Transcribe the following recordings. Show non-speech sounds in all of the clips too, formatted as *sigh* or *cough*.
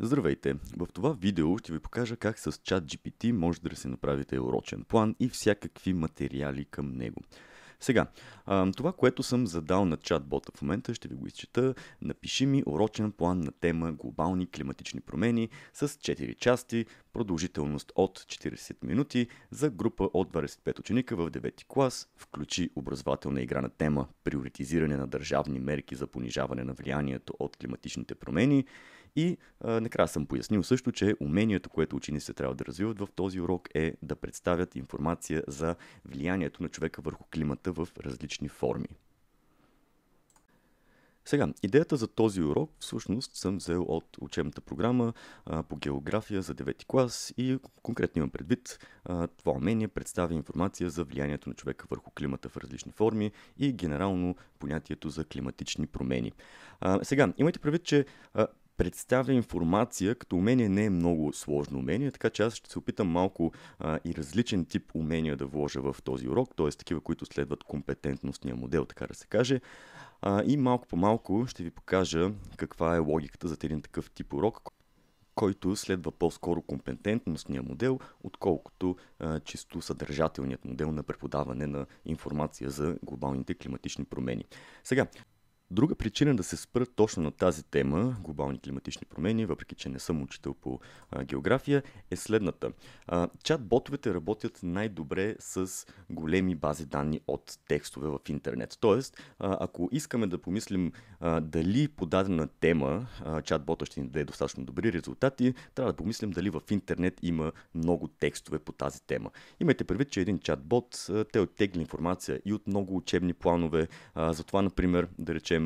Здравейте! В това видео ще ви покажа как с ChatGPT може да си направите урочен план и всякакви материали към него. Сега, това, което съм задал на чатбота в момента, ще ви го изчета. Напиши ми урочен план на тема глобални климатични промени с 4 части, продължителност от 40 минути за група от 25 ученика в 9 ти клас. Включи образователна игра на тема приоритизиране на държавни мерки за понижаване на влиянието от климатичните промени и а, накрая съм пояснил също, че умението, което учениците трябва да развиват в този урок е да представят информация за влиянието на човека върху климата в различни форми. Сега, идеята за този урок всъщност съм взел от учебната програма а, по география за 9 клас и конкретно имам предвид а, това умение представя информация за влиянието на човека върху климата в различни форми и генерално понятието за климатични промени. А, сега, имайте предвид, че а, представя информация, като умение не е много сложно умение, така че аз ще се опитам малко а, и различен тип умения да вложа в този урок, т.е. такива, които следват компетентностния модел, така да се каже. А, и малко по малко ще ви покажа каква е логиката за един такъв тип урок, който следва по-скоро компетентностния модел, отколкото а, чисто съдържателният модел на преподаване на информация за глобалните климатични промени. Сега, Друга причина да се спра точно на тази тема, глобални климатични промени, въпреки че не съм учител по география, е следната. чат-ботовете работят най-добре с големи бази данни от текстове в интернет. Тоест, ако искаме да помислим дали по дадена тема чат-бота ще ни даде достатъчно добри резултати, трябва да помислим дали в интернет има много текстове по тази тема. Имайте предвид, че един чат-бот, те оттегли информация и от много учебни планове, затова, например, да речем,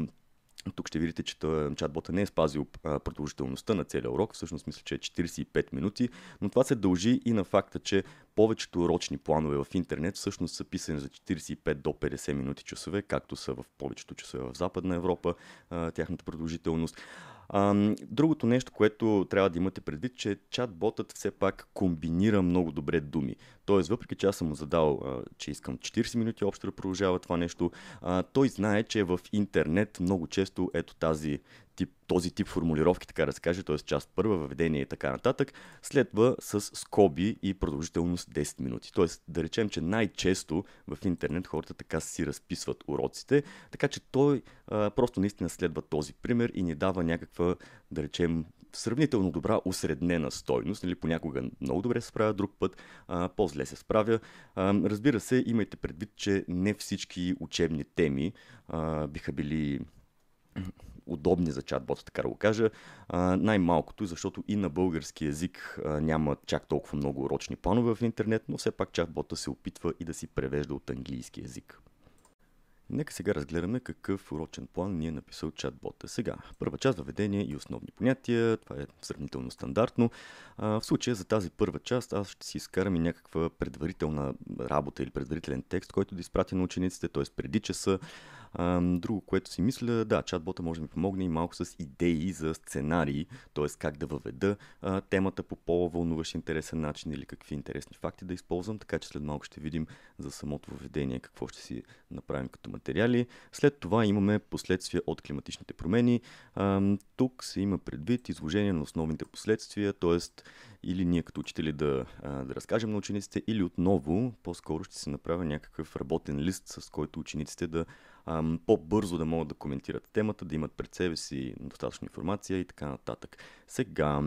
тук ще видите, че чатбота не е спазил продължителността на целия урок, всъщност мисля, че е 45 минути, но това се дължи и на факта, че повечето урочни планове в интернет всъщност са писани за 45 до 50 минути часове, както са в повечето часове в Западна Европа, тяхната продължителност. А, другото нещо, което трябва да имате предвид, че чат-ботът все пак комбинира много добре думи. Тоест, въпреки че аз съм му задал, а, че искам 40 минути общо да продължава това нещо, а, той знае, че в интернет много често ето тази тип, този тип формулировки, така да се каже, т.е. част първа, въведение и така нататък, следва с скоби и продължителност 10 минути. Т.е. да речем, че най-често в интернет хората така си разписват уроците, така че той а, просто наистина следва този пример и ни дава някаква, да речем, сравнително добра усреднена стойност. Нали, понякога много добре се справя, друг път а, по-зле се справя. А, разбира се, имайте предвид, че не всички учебни теми а, биха били удобни за чатбот, така да го кажа. А, най-малкото, защото и на български язик а, няма чак толкова много урочни планове в интернет, но все пак чатбота се опитва и да си превежда от английски язик. Нека сега разгледаме какъв урочен план ни е написал чатбота. Сега, първа част въведение и основни понятия, това е сравнително стандартно. А, в случая за тази първа част аз ще си изкарам и някаква предварителна работа или предварителен текст, който да изпратя на учениците, т.е. преди часа. А, друго, което си мисля, да, чатбота може да ми помогне и малко с идеи за сценарии, т.е. как да въведа а, темата по по-вълнуващ интересен начин или какви интересни факти да използвам, така че след малко ще видим за самото въведение какво ще си направим като материали. След това имаме последствия от климатичните промени. А, тук се има предвид изложение на основните последствия, т.е или ние като учители да, да разкажем на учениците, или отново по-скоро ще се направя някакъв работен лист, с който учениците да по-бързо да могат да коментират темата, да имат пред себе си достатъчно информация и така нататък. Сега,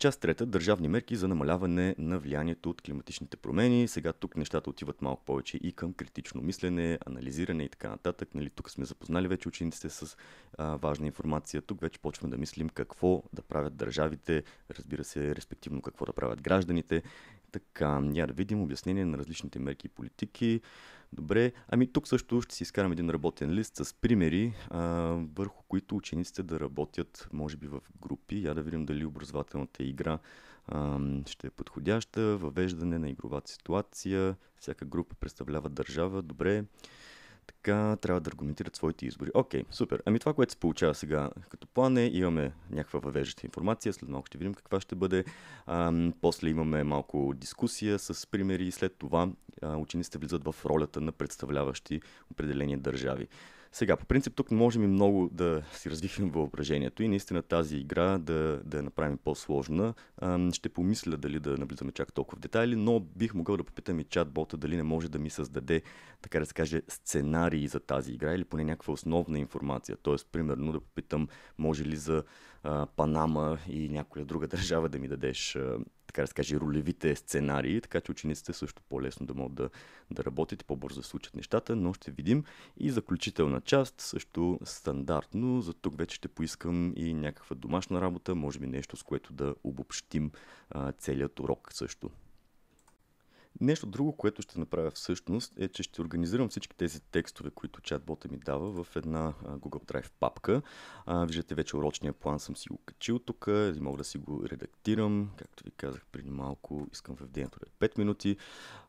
Част трета – държавни мерки за намаляване на влиянието от климатичните промени. Сега тук нещата отиват малко повече и към критично мислене, анализиране и така нататък. Нали, тук сме запознали вече учениците с а, важна информация. Тук вече почваме да мислим какво да правят държавите, разбира се, респективно какво да правят гражданите така, няма да видим обяснение на различните мерки и политики. Добре, ами тук също ще си изкарам един работен лист с примери, а, върху които учениците да работят, може би в групи. Я да видим дали образователната игра а, ще е подходяща. Въвеждане на игровата ситуация. Всяка група представлява държава. Добре. Така трябва да аргументират своите избори. Окей, okay, супер. Ами това, което се получава сега като план е, имаме някаква въвеждаща информация, след малко ще видим каква ще бъде. А, после имаме малко дискусия с примери и след това а, учениците влизат в ролята на представляващи определени държави. Сега, по принцип, тук можем и много да си развихме въображението и наистина тази игра да, да я направим по-сложна. ще помисля дали да наблизаме чак толкова в детайли, но бих могъл да попитам и чат-бота дали не може да ми създаде, така да се каже, сценарии за тази игра или поне някаква основна информация. Тоест, примерно да попитам, може ли за Панама и някоя друга държава да ми дадеш, така да се ролевите сценарии, така че учениците също по-лесно да могат да, да работят и по-бързо да случат нещата, но ще видим. И заключителна част, също стандартно, за тук вече ще поискам и някаква домашна работа, може би нещо, с което да обобщим а, целият урок също. Нещо друго, което ще направя всъщност е, че ще организирам всички тези текстове, които чатбота ми дава в една Google Drive папка. А, виждате вече урочния план съм си го качил тук, мога да си го редактирам. Както ви казах преди малко, искам в деня да 5 е минути.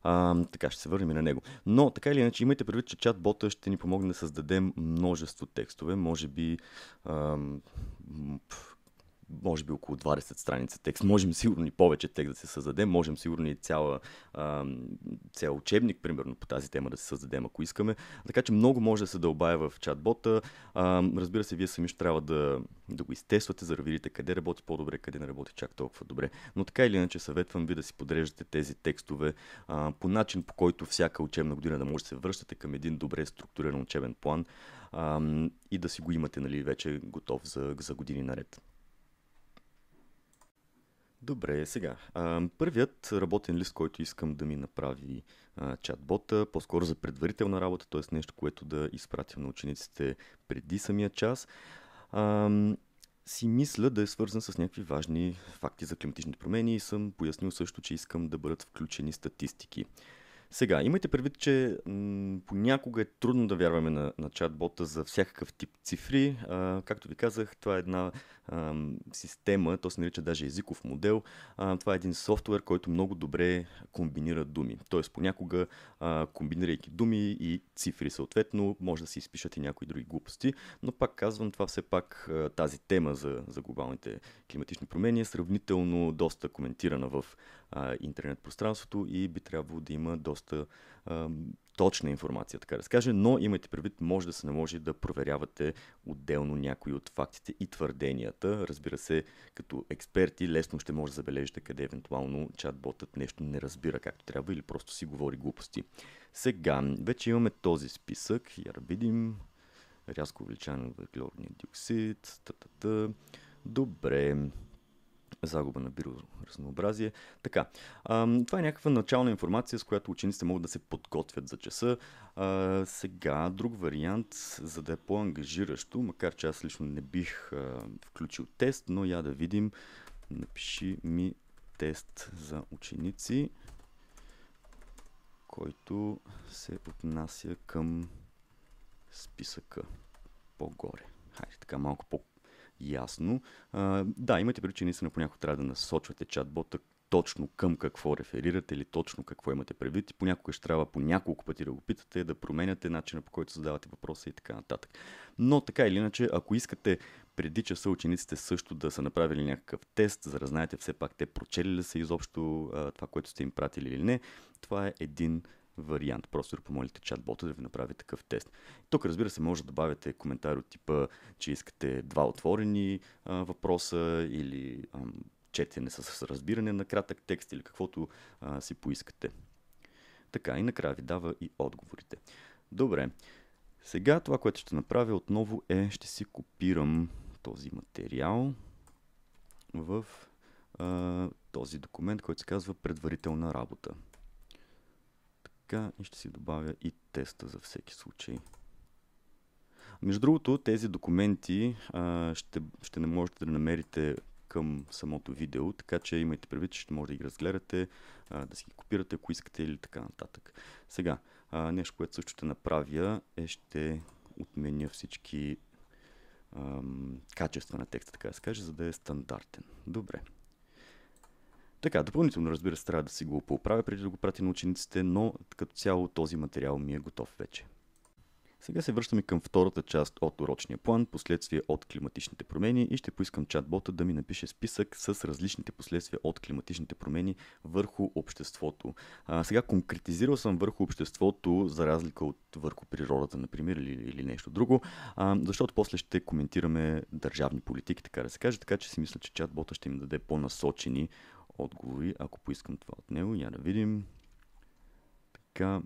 А, така ще се върнем и на него. Но така или иначе, имайте предвид, че чатбота ще ни помогне да създадем множество текстове. Може би ам, може би около 20 страница текст. Можем сигурно и повече текст да се създаде, можем сигурно и цяла, цял учебник, примерно, по тази тема да се създадем, ако искаме. Така че много може да се дълбая в чатбота. разбира се, вие сами ще трябва да, да го изтествате, за да видите къде работи по-добре, къде не работи чак толкова добре. Но така или иначе съветвам ви да си подреждате тези текстове по начин, по който всяка учебна година да може да се връщате към един добре структуриран учебен план и да си го имате нали, вече готов за, за години наред. Добре, сега. първият работен лист, който искам да ми направи чат чатбота, по-скоро за предварителна работа, т.е. нещо, което да изпратим на учениците преди самия час, си мисля да е свързан с някакви важни факти за климатични промени и съм пояснил също, че искам да бъдат включени статистики. Сега, имайте предвид, че м- понякога е трудно да вярваме на, на чат-бота за всякакъв тип цифри. А, както ви казах, това е една а, система, то се нарича даже езиков модел. А, това е един софтуер, който много добре комбинира думи. Тоест, понякога, а, комбинирайки думи и цифри, съответно, може да си изпишат и някои други глупости. Но пак казвам, това все пак а, тази тема за, за глобалните климатични промени е сравнително доста коментирана в а, интернет пространството и би трябвало да има доста а, точна информация, така да скаже, но имайте предвид, може да се наложи да проверявате отделно някои от фактите и твърденията. Разбира се, като експерти лесно ще може да забележите къде евентуално чатботът нещо не разбира както трябва или просто си говори глупости. Сега, вече имаме този списък, я да видим. Рязко увеличаване на въглеродния диоксид, та-та-та. Добре загуба на биоразнообразие. Така, това е някаква начална информация, с която учениците могат да се подготвят за часа. сега, друг вариант, за да е по-ангажиращо, макар че аз лично не бих включил тест, но я да видим. Напиши ми тест за ученици, който се отнася към списъка по-горе. Хайде, така малко по ясно. А, да, имате причини, че понякога трябва да насочвате чатбота точно към какво реферирате или точно какво имате предвид и понякога ще трябва по няколко пъти да го питате, да променяте начина по който задавате въпроса и така нататък. Но така или иначе, ако искате преди часа учениците също да са направили някакъв тест, за да знаете все пак те прочели ли са изобщо а, това, което сте им пратили или не, това е един вариант. Просто да помолите чат-бота да ви направи такъв тест. Тук, разбира се, може да добавите коментари от типа, че искате два отворени а, въпроса или а, четене с разбиране на кратък текст или каквото а, си поискате. Така и накрая ви дава и отговорите. Добре, сега това, което ще направя отново е, ще си копирам този материал в а, този документ, който се казва предварителна работа. Така и ще си добавя и теста за всеки случай. Между другото, тези документи а, ще, ще не можете да намерите към самото видео, така че имайте предвид, че ще можете да ги разгледате, а, да си ги копирате, ако искате или така нататък. Сега, а, нещо, което също ще направя е ще отменя всички качества на текста, така да се каже, за да е стандартен. Добре. Така, допълнително, разбира се, трябва да си го поправя преди да го пратя на учениците, но като цяло този материал ми е готов вече. Сега се връщаме към втората част от урочния план, последствия от климатичните промени и ще поискам чатбота да ми напише списък с различните последствия от климатичните промени върху обществото. А, сега конкретизирал съм върху обществото, за разлика от върху природата, например, или, или нещо друго, а, защото после ще коментираме държавни политики, така да се каже, така че си мисля, че чатбота ще ми даде по-насочени отговори, ако поискам това от него. Я да видим. Така.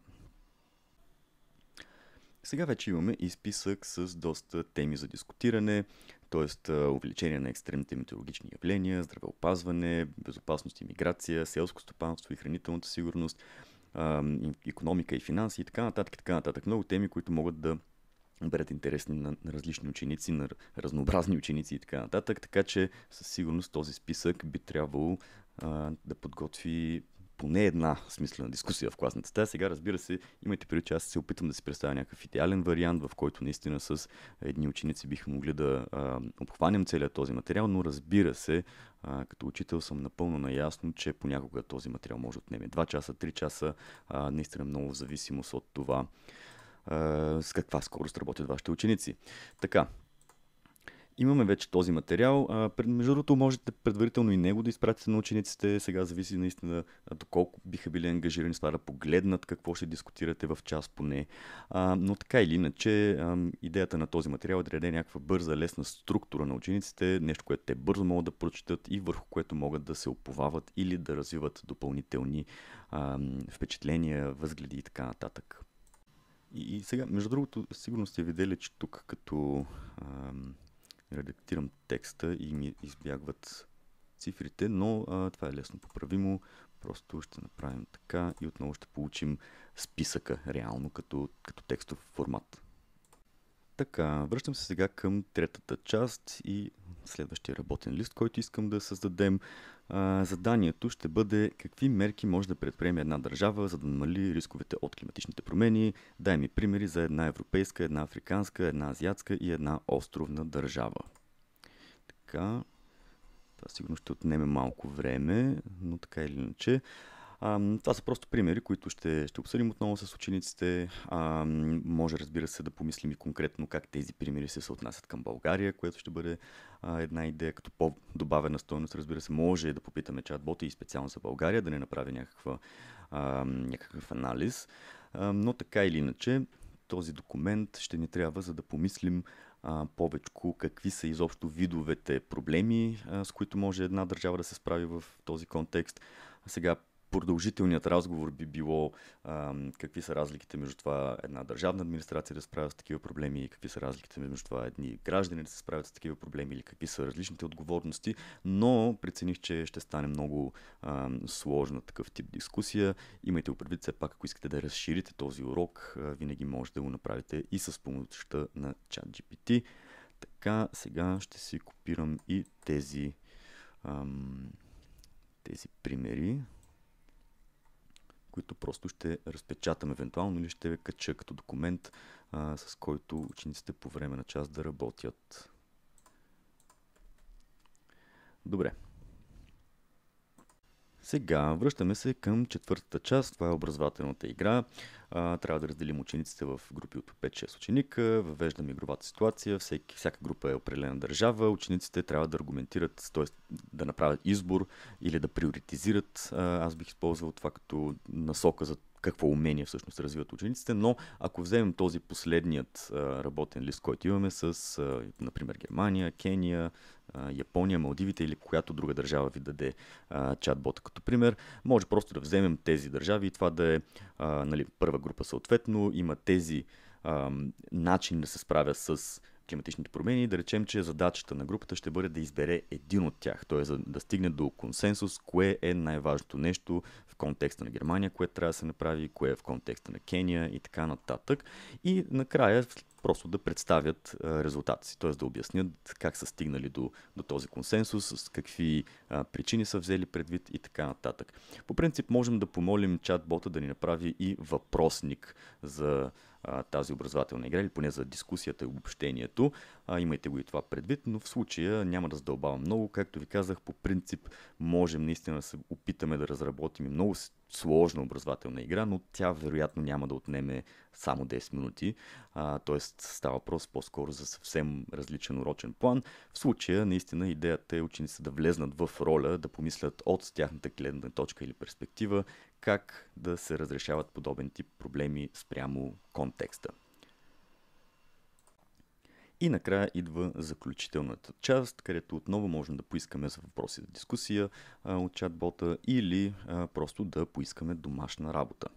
Сега вече имаме и списък с доста теми за дискутиране, т.е. увеличение на екстремните метеорологични явления, здравеопазване, безопасност и миграция, селско стопанство и хранителната сигурност, економика и финанси и така нататък, така нататък. Много теми, които могат да бъдат интересни на различни ученици, на разнообразни ученици и така нататък. Така че със сигурност този списък би трябвало да подготви поне една смислена дискусия в класната стая. Сега, разбира се, имайте предвид, че аз се опитам да си представя някакъв идеален вариант, в който наистина с едни ученици биха могли да а, обхванем целият този материал, но разбира се, а, като учител съм напълно наясно, че понякога този материал може да отнеме 2 часа, 3 часа, а, наистина много в зависимост от това а, с каква скорост работят вашите ученици. Така, Имаме вече този материал. А, между другото, можете предварително и него да изпратите на учениците. Сега зависи наистина доколко биха били ангажирани с това да погледнат какво ще дискутирате в час поне. А, но така или иначе, а, идеята на този материал е да даде някаква бърза, лесна структура на учениците, нещо, което те бързо могат да прочитат и върху което могат да се оповават или да развиват допълнителни а, впечатления, възгледи и така нататък. И, и сега, между другото, сигурно сте видели, че тук като А, редактирам текста и ми избягват цифрите, но а, това е лесно поправимо. Просто ще направим така и отново ще получим списъка реално като, като текстов формат. Така, връщам се сега към третата част и следващия работен лист, който искам да създадем. А, заданието ще бъде какви мерки може да предприеме една държава, за да намали рисковете от климатичните промени. Дай ми примери за една европейска, една африканска, една азиатска и една островна държава. Така, това сигурно ще отнеме малко време, но така или иначе. А, това са просто примери, които ще, ще обсъдим отново с учениците. А, може, разбира се, да помислим и конкретно как тези примери се съотнасят към България, което ще бъде а, една идея като по-добавена стоеност. Разбира се, може да попитаме чатбота и специално за България, да не направи някаква, а, някакъв анализ. А, но така или иначе, този документ ще ни трябва, за да помислим повече какви са изобщо видовете проблеми, а, с които може една държава да се справи в този контекст. сега продължителният разговор би било а, какви са разликите между това една държавна администрация да се справя с такива проблеми и какви са разликите между това едни граждани да се справят с такива проблеми или какви са различните отговорности, но прецених, че ще стане много а, сложна такъв тип дискусия. Имайте предвид все пак, ако искате да разширите този урок, а, винаги може да го направите и с помощта на ChatGPT. Така, сега ще си копирам и тези, ам, тези примери които просто ще разпечатам евентуално или ще кача като документ, а, с който учениците по време на час да работят. Добре, сега връщаме се към четвъртата част. Това е образователната игра. А, трябва да разделим учениците в групи от 5-6 ученика. Въвеждаме игровата ситуация. Всеки, всяка група е определена държава. Учениците трябва да аргументират, т.е. да направят избор или да приоритизират. аз бих използвал това като насока за какво умение всъщност развиват учениците, но ако вземем този последният а, работен лист, който имаме с, а, например, Германия, Кения, Япония, Малдивите или която друга държава ви даде а, бота като пример, може просто да вземем тези държави и това да е а, нали, първа група съответно, има тези начини да се справя с климатичните промени, да речем, че задачата на групата ще бъде да избере един от тях, т.е. да стигне до консенсус, кое е най-важното нещо в контекста на Германия, кое трябва да се направи, кое е в контекста на Кения и така нататък. И накрая, просто да представят резултата си, т.е. да обяснят как са стигнали до, до този консенсус, с какви а, причини са взели предвид и така нататък. По принцип можем да помолим чат-бота да ни направи и въпросник за а, тази образователна игра или поне за дискусията и обобщението. А, имайте го и това предвид, но в случая няма да задълбавам много. Както ви казах, по принцип можем наистина да се опитаме да разработим много сложна образователна игра, но тя вероятно няма да отнеме само 10 минути. т.е. става въпрос по-скоро за съвсем различен урочен план. В случая наистина идеята е учениците да влезнат в роля, да помислят от тяхната гледна точка или перспектива как да се разрешават подобен тип проблеми спрямо контекста. И накрая идва заключителната част, където отново можем да поискаме за въпроси за дискусия а, от чатбота или а, просто да поискаме домашна работа.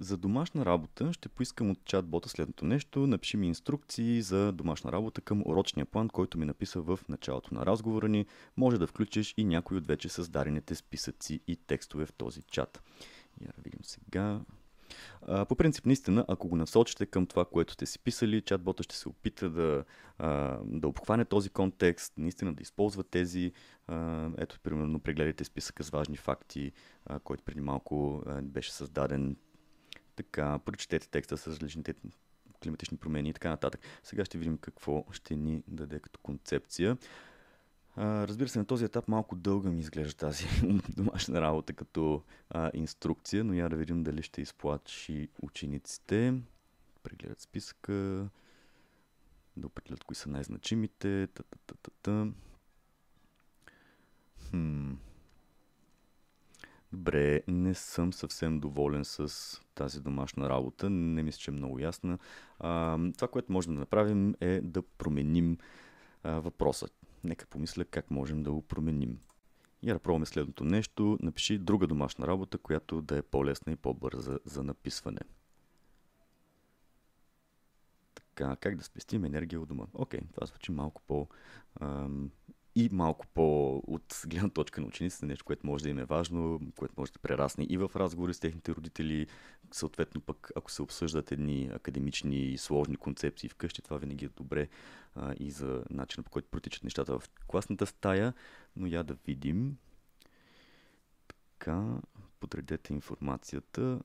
За домашна работа ще поискам от чатбота следното нещо. Напиши ми инструкции за домашна работа към урочния план, който ми написа в началото на разговора ни. Може да включиш и някои от вече създадените списъци и текстове в този чат. Я да видим сега. А, по принцип, наистина, ако го насочите към това, което сте си писали, чатбота ще се опита да, а, да обхване този контекст, наистина да използва тези. А, ето, примерно, прегледайте списъка с важни факти, а, който преди малко а, беше създаден. Така, прочетете текста с различните климатични промени и така нататък. Сега ще видим какво ще ни даде като концепция. А, разбира се, на този етап малко дълга ми изглежда тази *laughs* домашна работа като а, инструкция, но я да видим дали ще изплачи учениците. Прегледат списъка, да определят кои са най-значимите. та та Хм. Добре, не съм съвсем доволен с тази домашна работа. Не мисля, че е много ясна. А, това, което можем да направим е да променим а, въпросът нека помисля как можем да го променим. И да пробваме следното нещо. Напиши друга домашна работа, която да е по-лесна и по-бърза за написване. Така, как да спестим енергия от дома? Окей, това звучи малко по и малко по от гледна точка на учениците, нещо, което може да им е важно, което може да прерасне и в разговори с техните родители, съответно пък ако се обсъждат едни академични и сложни концепции вкъщи, това винаги е добре а, и за начина по който протичат нещата в класната стая, но я да видим. Така, подредете информацията.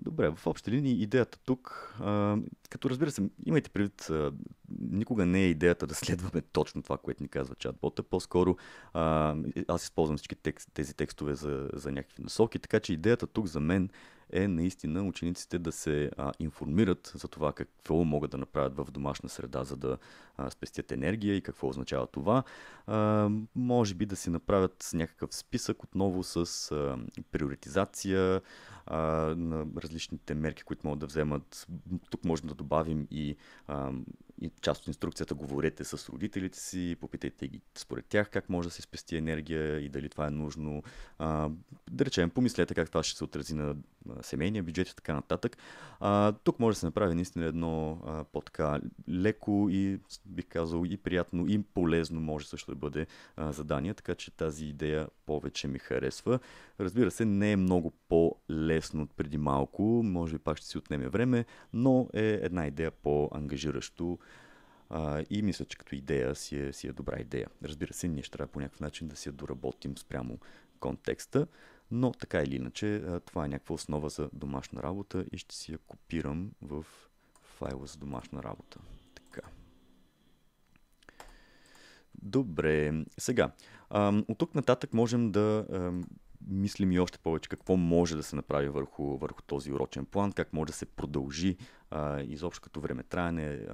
Добре, в общи линии идеята тук, а, като разбира се, имайте предвид, а, никога не е идеята да следваме точно това, което ни казва чатбота. По-скоро а, аз използвам всички текст, тези текстове за, за някакви насоки, така че идеята тук за мен е наистина учениците да се а, информират за това какво могат да направят в домашна среда, за да а, спестят енергия и какво означава това. А, може би да си направят някакъв списък отново с а, приоритизация а, на различните мерки, които могат да вземат. Тук можем да добавим и а, част от инструкцията говорете с родителите си, попитайте ги според тях как може да се спести енергия и дали това е нужно. А, да речем, помислете как това ще се отрази на семейния бюджет и така нататък. А, тук може да се направи наистина едно по леко и бих казал и приятно и полезно може също да бъде а, задание, така че тази идея повече ми харесва. Разбира се, не е много по-лесно от преди малко, може би пак ще си отнеме време, но е една идея по-ангажиращо а, и мисля, че като идея си е, си е добра идея. Разбира се, ние ще трябва по някакъв начин да си я доработим спрямо контекста, но така или иначе това е някаква основа за домашна работа и ще си я копирам в файла за домашна работа. Така. Добре, сега. От тук нататък можем да мислим и още повече какво може да се направи върху, върху този урочен план, как може да се продължи а, изобщо като време траяне,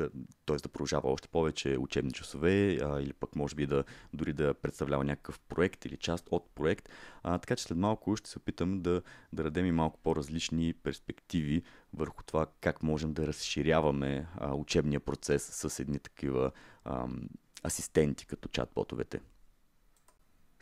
е, т.е. да продължава още повече учебни часове а, или пък може би да дори да представлява някакъв проект или част от проект. А, така че след малко ще се опитам да, да радем и малко по-различни перспективи върху това как можем да разширяваме а, учебния процес с едни такива а, асистенти като чат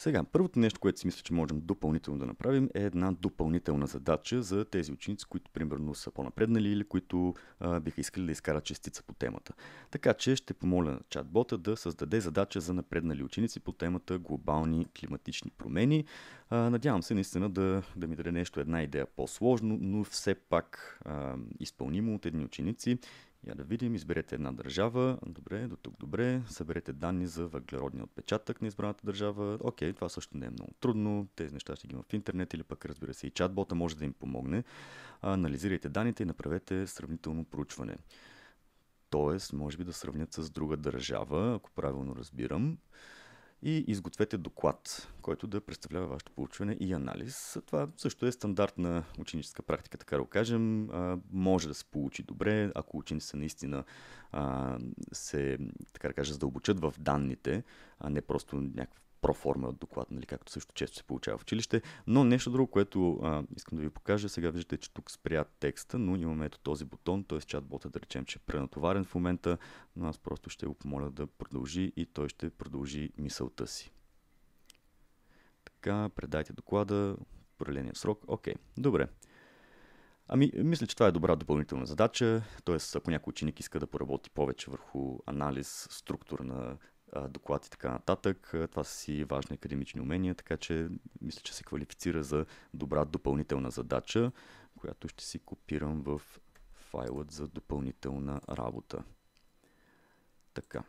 сега, първото нещо, което си мисля, че можем допълнително да направим е една допълнителна задача за тези ученици, които примерно са по-напреднали или които а, биха искали да изкарат частица по темата. Така че ще помоля чатбота да създаде задача за напреднали ученици по темата глобални климатични промени. А, надявам се наистина да, да ми даде нещо, една идея по-сложно, но все пак а, изпълнимо от едни ученици я да видим, изберете една държава. Добре, до тук добре. Съберете данни за въглеродния отпечатък на избраната държава. Окей, това също не е много трудно. Тези неща ще ги има в интернет или пък разбира се и чатбота може да им помогне. Анализирайте данните и направете сравнително проучване. Тоест, може би да сравнят с друга държава, ако правилно разбирам и изгответе доклад, който да представлява вашето получване и анализ. Това също е стандартна ученическа практика, така да го кажем. А, може да се получи добре, ако учениците наистина а, се, така да кажа, задълбочат в данните, а не просто някакъв проформа от доклад, нали, както също често се получава в училище. Но нещо друго, което а, искам да ви покажа, сега виждате, че тук спря текста, но имаме ето този бутон, т.е. чатбота да речем, че е пренатоварен в момента, но аз просто ще го помоля да продължи и той ще продължи мисълта си. Така, предайте доклада, определения срок. Окей, okay, добре. Ами, мисля, че това е добра допълнителна задача, т.е. ако някой ученик иска да поработи повече върху анализ, структура на доклад и така нататък. Това са си важни академични умения, така че мисля, че се квалифицира за добра допълнителна задача, която ще си копирам в файлът за допълнителна работа. Така.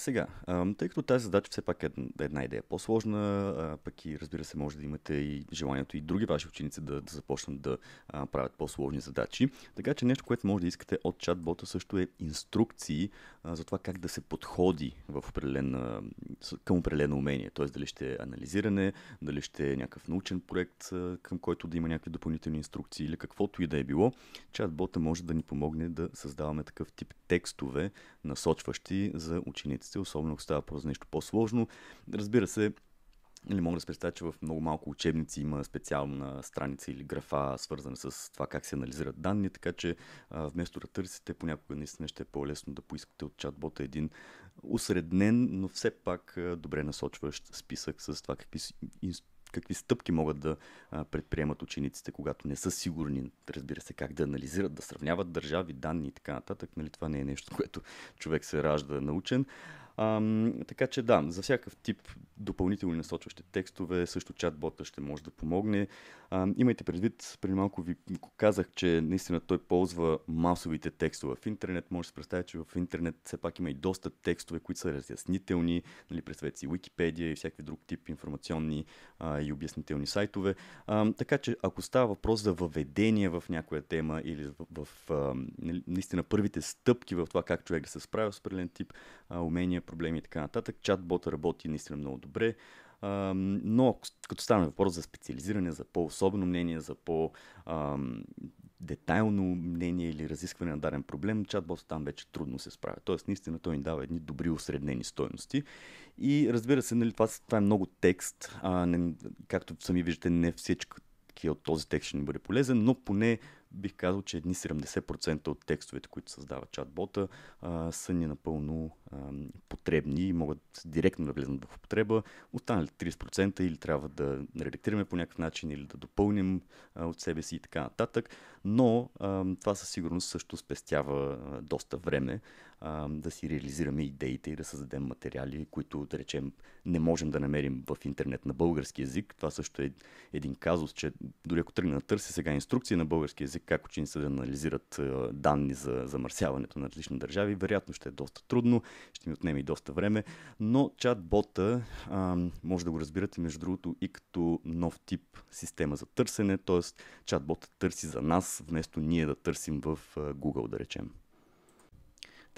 Сега, тъй като тази задача все пак е, е една идея по-сложна, пък и разбира се може да имате и желанието и други ваши ученици да, да започнат да правят по-сложни задачи. Така че нещо, което може да искате от чат-бота, също е инструкции за това как да се подходи в определен, към определено умение. Т.е. дали ще е анализиране, дали ще е някакъв научен проект, към който да има някакви допълнителни инструкции или каквото и да е било. Чатбота може да ни помогне да създаваме такъв тип текстове, насочващи за учениците, особено ако става по нещо по-сложно. Разбира се, или нали, мога да представя, че в много малко учебници има специална страница или графа, свързана с това как се анализират данни, така че вместо да търсите, понякога наистина ще е по-лесно да поискате от чатбота един усреднен, но все пак добре насочващ списък с това какви какви стъпки могат да предприемат учениците, когато не са сигурни, разбира се, как да анализират, да сравняват държави, данни и така нататък. Нали, това не е нещо, *laughs* което човек се ражда научен. А, така че да, за всякакъв тип допълнителни насочващи текстове, също чатбота ще може да помогне. А, имайте предвид, преди малко ви казах, че наистина той ползва масовите текстове в интернет. Може да се представя, че в интернет все пак има и доста текстове, които са разяснителни. Нали, представете си Wikipedia и всякакви друг тип информационни а, и обяснителни сайтове. А, така че ако става въпрос за въведение в някоя тема или в, в а, нали, наистина първите стъпки в това как човек да се справя с определен тип а, умения, проблеми и така нататък. Чатбота работи наистина много добре. А, но като стане въпрос за специализиране, за по-особено мнение, за по- а, детайлно мнение или разискване на даден проблем, чатбот там вече трудно се справя. Тоест, наистина той ни дава едни добри осреднени стоености. И разбира се, нали, това, това е много текст. А, не, както сами виждате, не всички от този текст ще ни бъде полезен, но поне бих казал, че едни 70% от текстовете, които създава чатбота, а, са ни напълно потребни и могат директно да влезнат в употреба. Останалите 30% или трябва да редактираме по някакъв начин или да допълним а, от себе си и така нататък. Но а, това със сигурност също спестява а, доста време а, да си реализираме идеите и да създадем материали, които, да речем, не можем да намерим в интернет на български язик. Това също е един казус, че дори ако тръгна да търся сега инструкции на български язик, как се да анализират данни за замърсяването на различни държави, вероятно ще е доста трудно ще ми отнеме и доста време, но чат-бота а, може да го разбирате между другото и като нов тип система за търсене, т.е. чат-бота търси за нас, вместо ние да търсим в Google, да речем.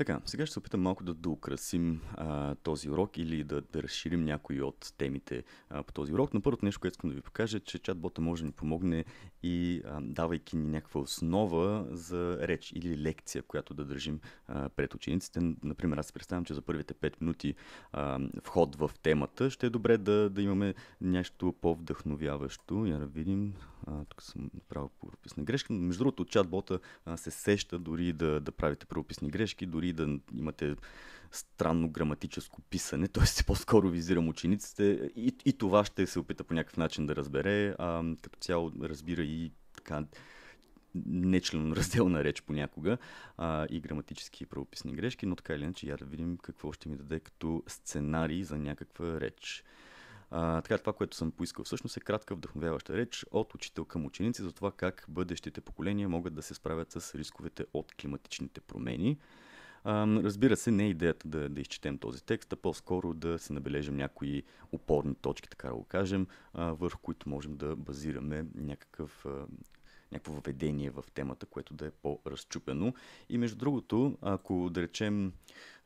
Така, сега ще се опитам малко да доукрасим а, този урок или да, да разширим някои от темите а, по този урок. На първото нещо, което искам да ви покажа, е, че чатбота може да ни помогне и а, давайки ни някаква основа за реч или лекция, която да държим а, пред учениците. Например, аз представям, че за първите 5 минути а, вход в темата ще е добре да, да имаме нещо по-вдъхновяващо. Я да видим а, тук съм направил правописна грешка. Между другото, чатбота а, се сеща дори да, да правите правописни грешки, дори да имате странно граматическо писане, т.е. по-скоро визирам учениците и, и това ще се опита по някакъв начин да разбере. А, като цяло разбира и така нечленоразделна реч понякога а, и граматически и правописни грешки, но така или иначе я да видим какво ще ми даде като сценарий за някаква реч. А, така, това, което съм поискал всъщност е кратка вдъхновяваща реч от учител към ученици за това как бъдещите поколения могат да се справят с рисковете от климатичните промени. А, разбира се, не е идеята да, да изчетем този текст, а по-скоро да се набележим някои опорни точки, така да го кажем, а, върху които можем да базираме някакъв а, някакво въведение в темата, което да е по-разчупено. И между другото, ако да речем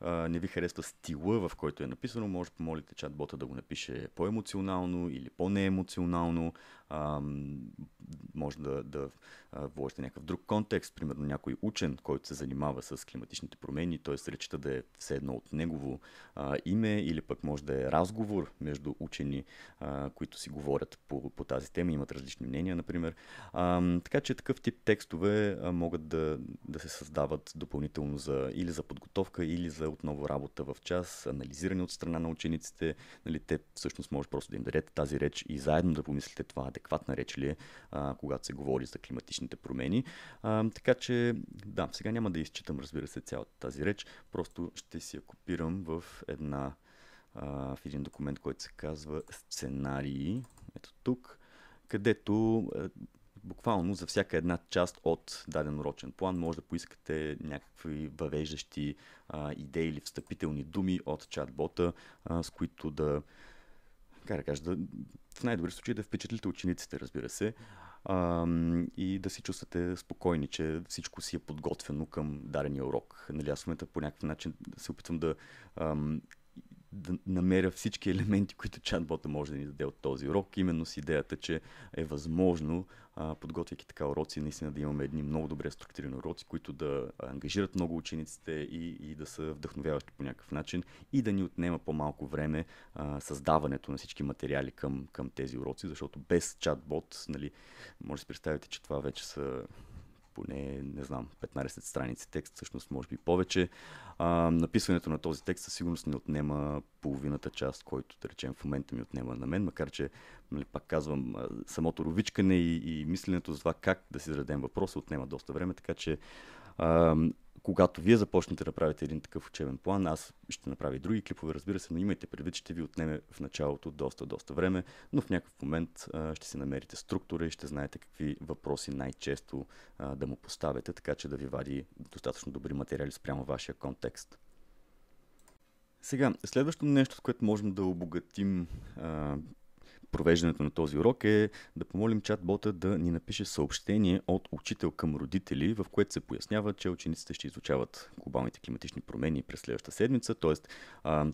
а, не ви харесва стила, в който е написано, може да помолите чатбота да го напише по-емоционално или по-неемоционално а, може да, да вложите някакъв друг контекст, примерно някой учен, който се занимава с климатичните промени, се речита да е все едно от негово а, име или пък може да е разговор между учени, а, които си говорят по, по тази тема, имат различни мнения, например. А, така че такъв тип текстове а, могат да, да се създават допълнително за, или за подготовка, или за отново работа в час, анализиране от страна на учениците. Нали, те всъщност може просто да им дадете тази реч и заедно да помислите това адекватна реч ли а, когато се говори за климатичните промени. А, така че, да, сега няма да изчитам, разбира се, цялата тази реч, просто ще си я копирам в една а, в един документ, който се казва сценарии, ето тук, където буквално за всяка една част от даден урочен план може да поискате някакви въвеждащи а, идеи или встъпителни думи от чатбота, а, с които да как да кажа, да, в най-добри случаи да впечатлите учениците, разбира се, а, и да се чувствате спокойни, че всичко си е подготвено към дадения урок. Нали, аз в момента по някакъв начин се опитвам да ам, да намеря всички елементи, които чатбота може да ни даде от този урок, именно с идеята, че е възможно, подготвяйки така уроци, наистина да имаме едни много добре структурирани уроци, които да ангажират много учениците и, и да са вдъхновяващи по някакъв начин и да ни отнема по-малко време а, създаването на всички материали към, към тези уроци, защото без чатбот, нали, може да си представите, че това вече са поне, не знам, 15 страници текст, всъщност може би повече. А, написването на този текст със сигурност не отнема половината част, който, да речем, в момента ми отнема на мен, макар че, нали, пак казвам, самото ровичкане и, и мисленето за това как да си зададем въпроса отнема доста време, така че а, когато вие започнете да правите един такъв учебен план, аз ще направя и други клипове, разбира се, но имайте предвид, че ще ви отнеме в началото доста, доста време, но в някакъв момент а, ще си намерите структура и ще знаете какви въпроси най-често а, да му поставяте, така че да ви вади достатъчно добри материали спрямо вашия контекст. Сега, следващото нещо, с което можем да обогатим а, провеждането на този урок е да помолим чат Бота да ни напише съобщение от учител към родители, в което се пояснява, че учениците ще изучават глобалните климатични промени през следващата седмица. Тоест,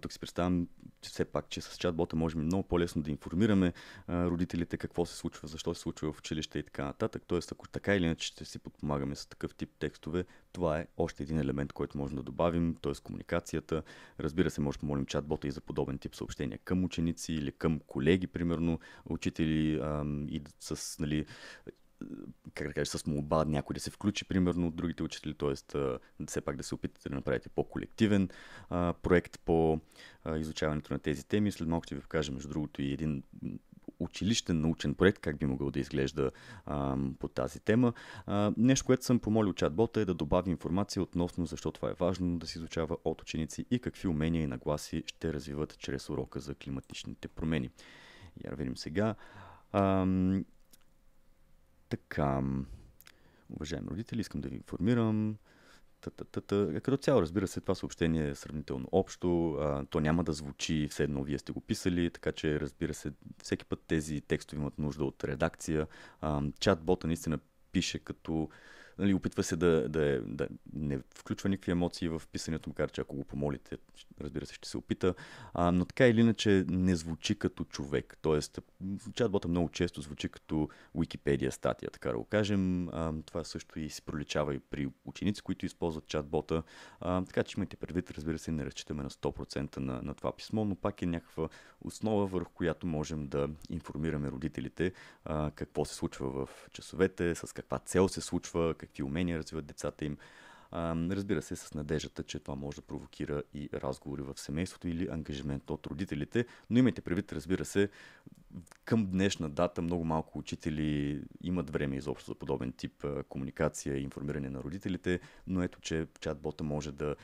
тук си представям че все пак, че с чатбота можем много по-лесно да информираме а, родителите какво се случва, защо се случва в училище и така нататък. Тоест, ако така или иначе ще си подпомагаме с такъв тип текстове, това е още един елемент, който можем да добавим, т.е. комуникацията. Разбира се, може да помолим чатбота и за подобен тип съобщения към ученици или към колеги, примерно, учители а, и с нали, как да кажа, с молба някой да се включи, примерно, от другите учители, т.е. все пак да се опитате да направите по-колективен а, проект по а, изучаването на тези теми. След малко ще ви покажа, между другото, и един училищен научен проект, как би могъл да изглежда а, по тази тема. А, нещо, което съм помолил чатбота е да добави информация относно защо това е важно да се изучава от ученици и какви умения и нагласи ще развиват чрез урока за климатичните промени. Я видим сега. Така, уважаеми родители, искам да ви информирам. Та-та-та-та. Е, като цяло, разбира се, това съобщение е сравнително общо. А, то няма да звучи все едно вие сте го писали, така че, разбира се, всеки път тези текстове имат нужда от редакция. А, чат-бота наистина пише като нали, опитва се да, да, е, да не включва никакви емоции в писането, макар че ако го помолите, разбира се, ще се опита. А, но така или иначе не звучи като човек. Тоест, чатбота много често звучи като Wikipedia статия, така да го кажем. А, това също и се проличава и при ученици, които използват чатбота. А, така че имайте предвид, разбира се, не разчитаме на 100% на, на това писмо, но пак е някаква основа, върху която можем да информираме родителите а, какво се случва в часовете, с каква цел се случва, какви умения развиват децата им. Разбира се, с надеждата, че това може да провокира и разговори в семейството или ангажимент от родителите, но имайте предвид, разбира се, към днешна дата много малко учители имат време изобщо за подобен тип комуникация и информиране на родителите, но ето, че чатбота може да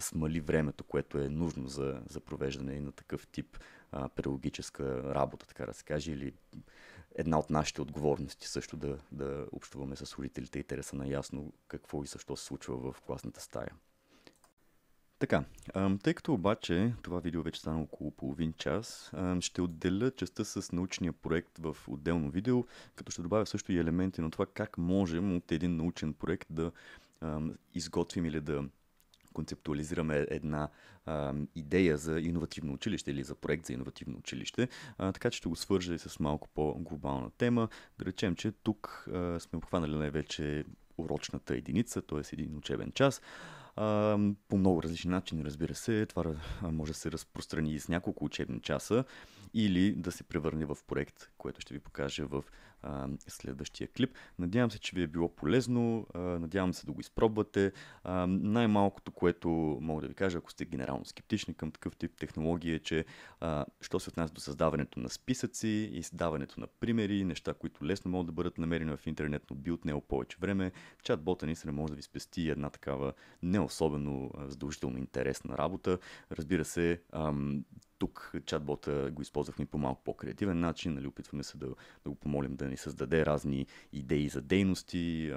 смали времето, което е нужно за, за провеждане на такъв тип педагогическа работа, така да се каже, или една от нашите отговорности също да, да общуваме с родителите и те да са наясно какво и защо се случва в класната стая. Така, тъй като обаче това видео вече стана около половин час, ще отделя частта с научния проект в отделно видео, като ще добавя също и елементи на това как можем от един научен проект да изготвим или да концептуализираме една а, идея за иновативно училище или за проект за иновативно училище, а, така че ще го свържа и с малко по-глобална тема. Да речем, че тук а, сме обхванали най-вече урочната единица, т.е. един учебен час. А, по много различни начини, разбира се, това може да се разпространи с няколко учебни часа или да се превърне в проект, което ще ви покажа в а, следващия клип. Надявам се, че ви е било полезно, а, надявам се да го изпробвате. А, най-малкото, което мога да ви кажа, ако сте генерално скептични към такъв тип технология е, че а, що се отнася до създаването на списъци и създаването на примери, неща, които лесно могат да бъдат намерени в интернет, но би отнело повече време, чат-бота се може да ви спести една такава не особено задължително интересна работа. Разбира се, тук чатбота го използвахме по малко по-креативен начин. Нали, опитваме се да, да го помолим да ни създаде разни идеи за дейности,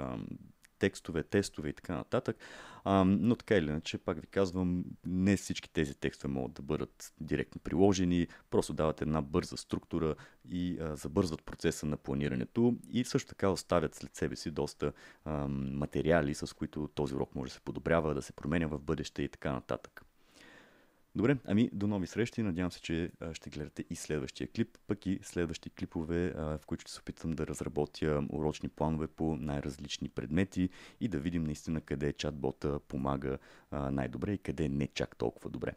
текстове, тестове и така нататък. А, но така или иначе, пак ви казвам, не всички тези текстове могат да бъдат директно приложени, просто дават една бърза структура и а, забързват процеса на планирането и също така оставят след себе си доста а, материали, с които този урок може да се подобрява, да се променя в бъдеще и така нататък. Добре, ами до нови срещи. Надявам се, че ще гледате и следващия клип, пък и следващи клипове, в които ще се опитам да разработя урочни планове по най-различни предмети и да видим наистина къде чат бота помага най-добре и къде не чак толкова добре.